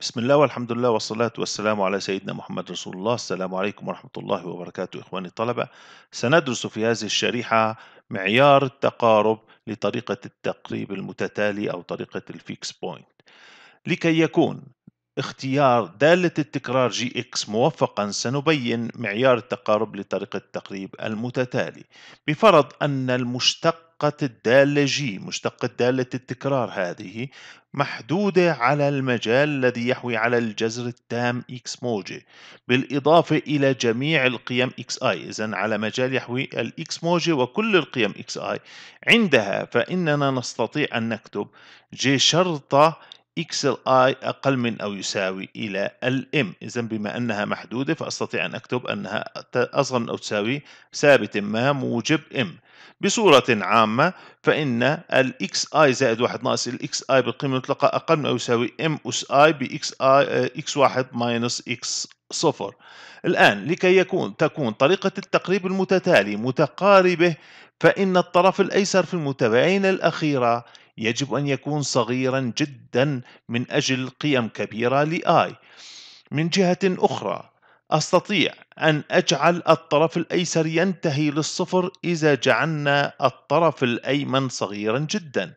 بسم الله والحمد لله والصلاة والسلام على سيدنا محمد رسول الله السلام عليكم ورحمة الله وبركاته إخواني الطلبة سندرس في هذه الشريحة معيار التقارب لطريقة التقريب المتتالي أو طريقة الفيكس بوينت لكي يكون اختيار دالة التكرار جي إكس موفقا سنبين معيار التقارب لطريقة التقريب المتتالي بفرض أن المشتق مشتقة الدالة جي مشتقة دالة التكرار هذه محدودة على المجال الذي يحوي على الجذر التام إكس موجة بالإضافة إلى جميع القيم إكس آي إذا على مجال يحوي الإكس موجة وكل القيم إكس آي عندها فإننا نستطيع أن نكتب جي شرطة x i أقل من أو يساوي إلى الm إذا بما أنها محدودة فأستطيع أن أكتب أنها أصغر من أو تساوي ثابت ما موجب m بصورة عامة فإن ال xi زائد 1 ناقص ال xi بالقيمة المطلقة أقل من أو يساوي m أس i ب i آه، x1 ماينس x صفر الآن لكي يكون تكون طريقة التقريب المتتالي متقاربة فإن الطرف الأيسر في المتبعين الأخيرة يجب أن يكون صغيرا جدا من أجل قيم كبيرة لآي من جهة أخرى أستطيع أن أجعل الطرف الأيسر ينتهي للصفر إذا جعلنا الطرف الأيمن صغيرا جدا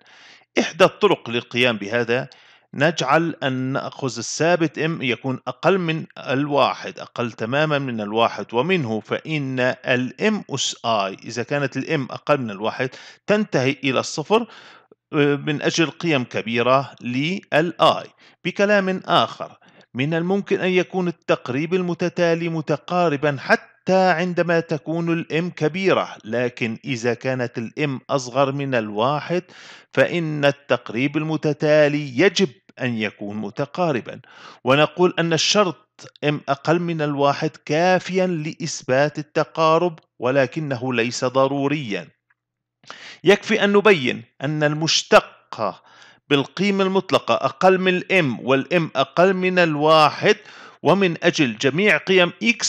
إحدى الطرق للقيام بهذا نجعل أن نأخذ الثابت M يكون أقل من الواحد أقل تماما من الواحد ومنه فإن الام أس I إذا كانت الـ M أقل من الواحد تنتهي إلى الصفر آه، من أجل قيم كبيرة للآي بكلام آخر من الممكن أن يكون التقريب المتتالي متقاربا حتى عندما تكون الام كبيرة لكن إذا كانت الام أصغر من الواحد فإن التقريب المتتالي يجب أن يكون متقاربا ونقول أن الشرط ام أقل من الواحد كافيا لإثبات التقارب ولكنه ليس ضروريا يكفي أن نبين أن المشتقة بالقيمة المطلقة أقل من الم والام أقل من الواحد ومن أجل جميع قيم x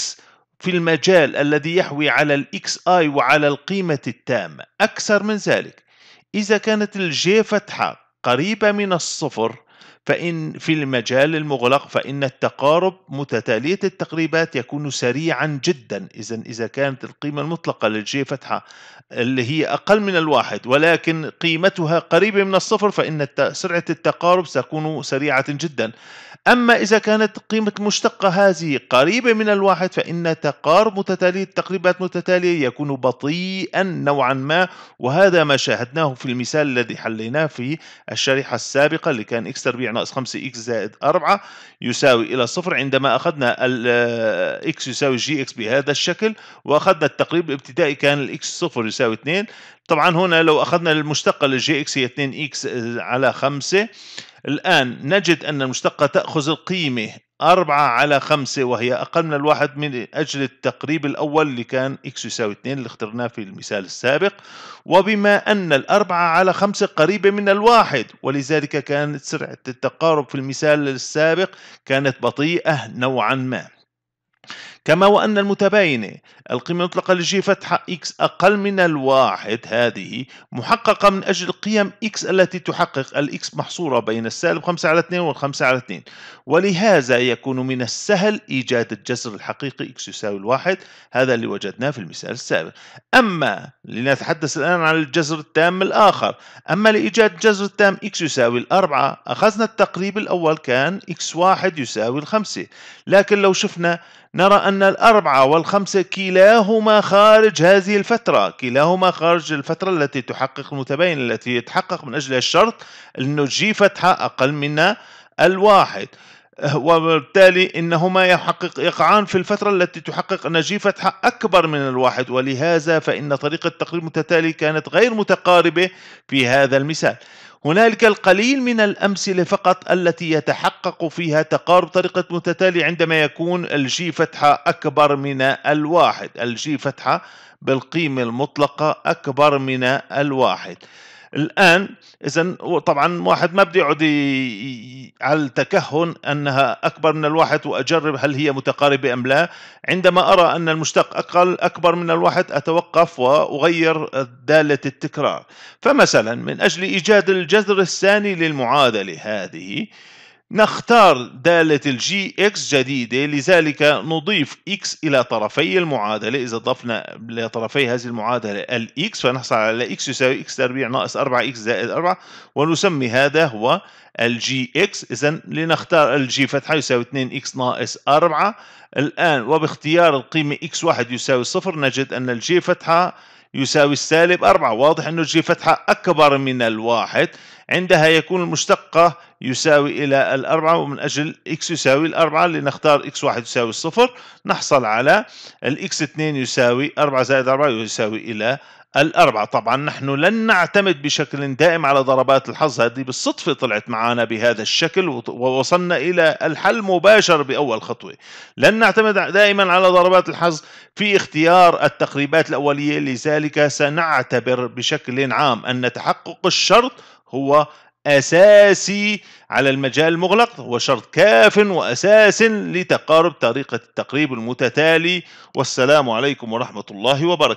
في المجال الذي يحوي على ال xi وعلى القيمة التامة أكثر من ذلك إذا كانت الج فتحة قريبة من الصفر فإن في المجال المغلق فإن التقارب متتالية التقريبات يكون سريعا جدا إذا إذا كانت القيمة المطلقة للجي فتحة اللي هي أقل من الواحد ولكن قيمتها قريبة من الصفر فإن سرعة التقارب ستكون سريعة جدا أما إذا كانت قيمة المشتقة هذه قريبة من الواحد فإن تقارب متتالية التقريبات متتالية يكون بطيئا نوعا ما وهذا ما شاهدناه في المثال الذي حليناه في الشريحة السابقة اللي كان إكس تربيع ناقص 5 اكس زائد 4 يساوي الى صفر عندما اخذنا الاكس آه، يساوي جي اكس بهذا الشكل واخذنا التقريب الابتدائي كان الاكس صفر يساوي 2 طبعا هنا لو اخذنا المشتقه للجي اكس هي 2 اكس آه، على 5 الآن نجد أن المشتقة تأخذ القيمة أربعة على خمسة وهي أقل من الواحد من أجل التقريب الأول اللي كان إكس يساوي 2 اللي اخترناه في المثال السابق وبما أن الأربعة على خمسة قريبة من الواحد ولذلك كانت سرعة التقارب في المثال السابق كانت بطيئة نوعا ما كما وأن المتباينة القيمة المطلقة لجي فتحة x أقل من الواحد هذه محققة من أجل قيم x التي تحقق الx محصورة بين السالب 5 على 2 وال 5 على 2 ولهذا يكون من السهل إيجاد الجذر الحقيقي x يساوي الواحد هذا اللي وجدناه في المثال السابق أما لنتحدث الآن عن الجذر التام الآخر أما لإيجاد الجذر التام x يساوي الأربعة أخذنا التقريب الأول كان x واحد يساوي الخمسة لكن لو شفنا نرى أن الأربعة والخمسة كلاهما خارج هذه الفترة كلاهما خارج الفترة التي تحقق المتباين التي يتحقق من أجلها الشرط أنه جي فتحة أقل من الواحد وبالتالي انهما يحقق يقعان في الفترة التي تحقق أن جي فتحة أكبر من الواحد ولهذا فإن طريقة التقريب المتتالي كانت غير متقاربة في هذا المثال هنالك القليل من الأمثلة فقط التي يتحقق فيها تقارب طريقة متتالية عندما يكون الجي فتحة أكبر من الواحد الجي فتحة بالقيمة المطلقة أكبر من الواحد الآن إذا طبعا واحد ما بده يقعد على التكهن أنها أكبر من الواحد وأجرب هل هي متقاربة أم لا عندما أرى أن المشتق أقل أكبر من الواحد أتوقف وأغير دالة التكرار فمثلا من أجل إيجاد الجذر الثاني للمعادلة هذه نختار دالة الجي إكس جديدة لذلك نضيف إكس إلى طرفي المعادلة إذا ضفنا لطرفي هذه المعادلة الإكس فنحصل على إكس يساوي إكس تربيع ناقص 4 إكس زائد 4 ونسمي هذا هو الجي إكس إذا لنختار الجي فتحة يساوي 2 إكس ناقص 4 الآن وباختيار القيمة إكس 1 يساوي 0 نجد أن الجي فتحة يساوي السالب 4 واضح أنه الجي فتحة أكبر من الواحد عندها يكون المشتقة يساوي إلى الأربعة ومن أجل x يساوي الأربعة لنختار x واحد يساوي الصفر نحصل على الإكس x يساوي أربعة زائد أربعة يساوي إلى الأربعة طبعا نحن لن نعتمد بشكل دائم على ضربات الحظ هذه بالصدفة طلعت معنا بهذا الشكل ووصلنا إلى الحل مباشر بأول خطوة لن نعتمد دائما على ضربات الحظ في اختيار التقريبات الأولية لذلك سنعتبر بشكل عام أن تحقق الشرط هو أساسي على المجال المغلق هو شرط كاف وأساس لتقارب طريقة التقريب المتتالي والسلام عليكم ورحمة الله وبركاته